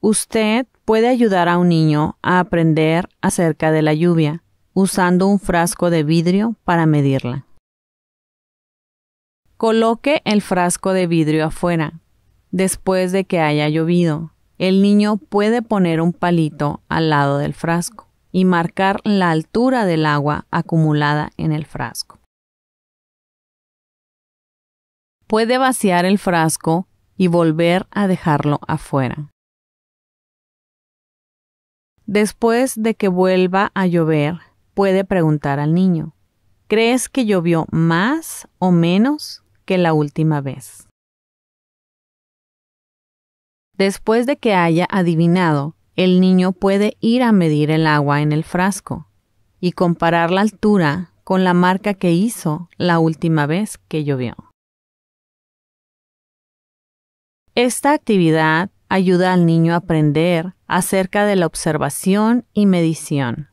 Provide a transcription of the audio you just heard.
Usted puede ayudar a un niño a aprender acerca de la lluvia usando un frasco de vidrio para medirla. Coloque el frasco de vidrio afuera. Después de que haya llovido, el niño puede poner un palito al lado del frasco y marcar la altura del agua acumulada en el frasco. Puede vaciar el frasco y volver a dejarlo afuera. Después de que vuelva a llover, puede preguntar al niño, ¿crees que llovió más o menos que la última vez? Después de que haya adivinado, el niño puede ir a medir el agua en el frasco y comparar la altura con la marca que hizo la última vez que llovió. Esta actividad ayuda al niño a aprender acerca de la observación y medición.